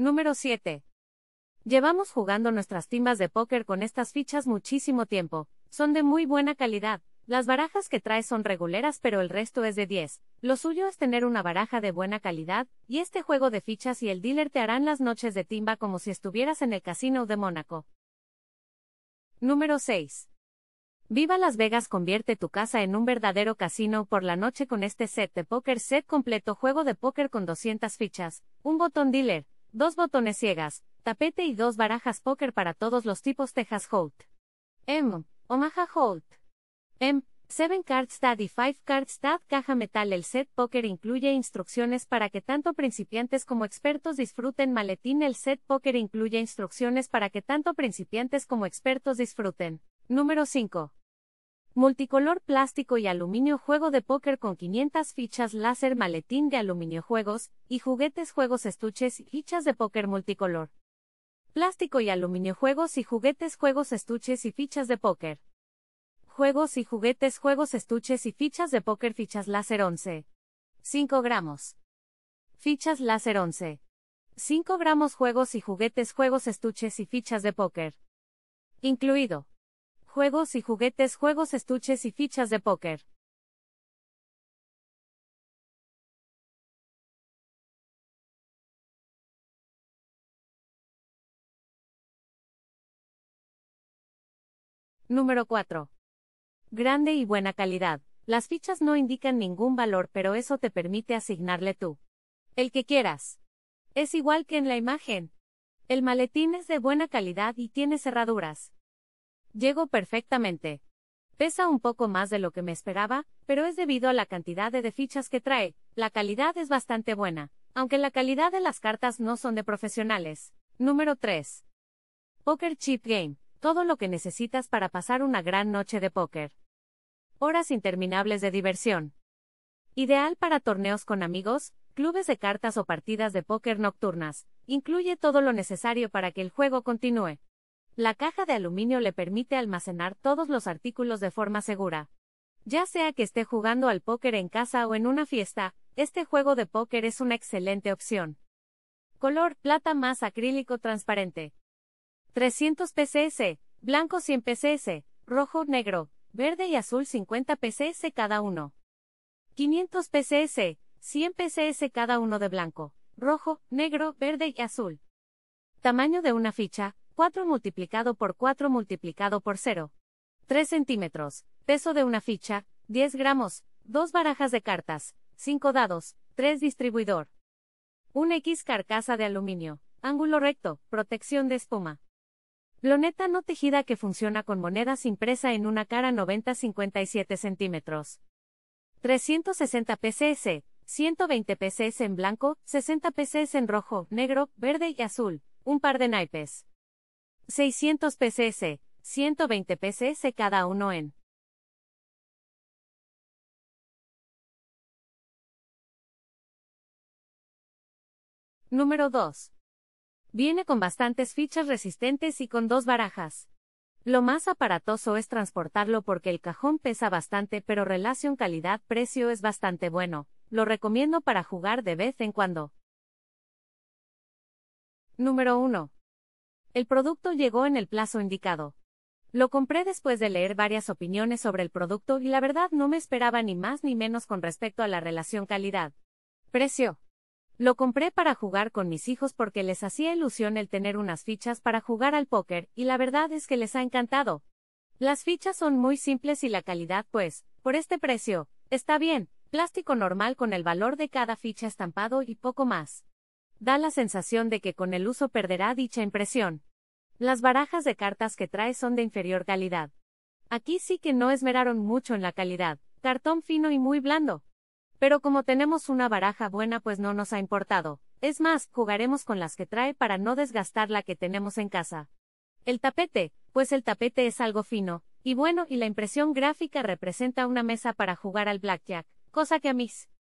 Número 7. Llevamos jugando nuestras timbas de póker con estas fichas muchísimo tiempo, son de muy buena calidad, las barajas que trae son reguleras pero el resto es de 10. Lo suyo es tener una baraja de buena calidad, y este juego de fichas y el dealer te harán las noches de timba como si estuvieras en el casino de Mónaco. Número 6. Viva Las Vegas convierte tu casa en un verdadero casino por la noche con este set de póker set completo juego de póker con 200 fichas, un botón dealer, Dos botones ciegas, tapete y dos barajas póker para todos los tipos Texas Holt. M. Omaha Holt. M. 7 Card Stud y Five Card Stud Caja Metal El set póker incluye instrucciones para que tanto principiantes como expertos disfruten Maletín El set póker incluye instrucciones para que tanto principiantes como expertos disfruten. Número 5. Multicolor plástico y aluminio juego de póker con 500 fichas láser maletín de aluminio juegos, y juguetes juegos estuches y fichas de póker multicolor. Plástico y aluminio juegos y juguetes juegos estuches y fichas de póker. Juegos y juguetes juegos estuches y fichas de póker fichas láser 11. 5 gramos. Fichas láser 11. 5 gramos juegos y juguetes juegos estuches y fichas de póker. Incluido juegos y juguetes, juegos, estuches y fichas de póker. Número 4. Grande y buena calidad. Las fichas no indican ningún valor, pero eso te permite asignarle tú. El que quieras. Es igual que en la imagen. El maletín es de buena calidad y tiene cerraduras. Llego perfectamente. Pesa un poco más de lo que me esperaba, pero es debido a la cantidad de, fichas que trae, la calidad es bastante buena, aunque la calidad de las cartas no son de profesionales. Número 3. Poker Chip Game, todo lo que necesitas para pasar una gran noche de póker. Horas interminables de diversión. Ideal para torneos con amigos, clubes de cartas o partidas de póker nocturnas, incluye todo lo necesario para que el juego continúe, la caja de aluminio le permite almacenar todos los artículos de forma segura. Ya sea que esté jugando al póker en casa o en una fiesta, este juego de póker es una excelente opción. Color plata más acrílico transparente. 300 PCS, blanco 100 PCS, rojo, negro, verde y azul 50 PCS cada uno. 500 PCS, 100 PCS cada uno de blanco, rojo, negro, verde y azul. Tamaño de una ficha, 4 multiplicado por 4 multiplicado por 0. 3 centímetros, peso de una ficha, 10 gramos, 2 barajas de cartas, 5 dados, 3 distribuidor. 1 X carcasa de aluminio, ángulo recto, protección de espuma. Loneta no tejida que funciona con monedas impresa en una cara 90-57 centímetros. 360 pcs, 120 pcs en blanco, 60 pcs en rojo, negro, verde y azul, un par de naipes. 600 pcs, 120 pcs cada uno en Número 2. Viene con bastantes fichas resistentes y con dos barajas. Lo más aparatoso es transportarlo porque el cajón pesa bastante pero relación calidad-precio es bastante bueno, lo recomiendo para jugar de vez en cuando. Número 1. El producto llegó en el plazo indicado. Lo compré después de leer varias opiniones sobre el producto y la verdad no me esperaba ni más ni menos con respecto a la relación calidad. Precio. Lo compré para jugar con mis hijos porque les hacía ilusión el tener unas fichas para jugar al póker y la verdad es que les ha encantado. Las fichas son muy simples y la calidad pues, por este precio, está bien, plástico normal con el valor de cada ficha estampado y poco más da la sensación de que con el uso perderá dicha impresión. Las barajas de cartas que trae son de inferior calidad. Aquí sí que no esmeraron mucho en la calidad, cartón fino y muy blando. Pero como tenemos una baraja buena pues no nos ha importado, es más, jugaremos con las que trae para no desgastar la que tenemos en casa. El tapete, pues el tapete es algo fino, y bueno, y la impresión gráfica representa una mesa para jugar al blackjack, cosa que a mis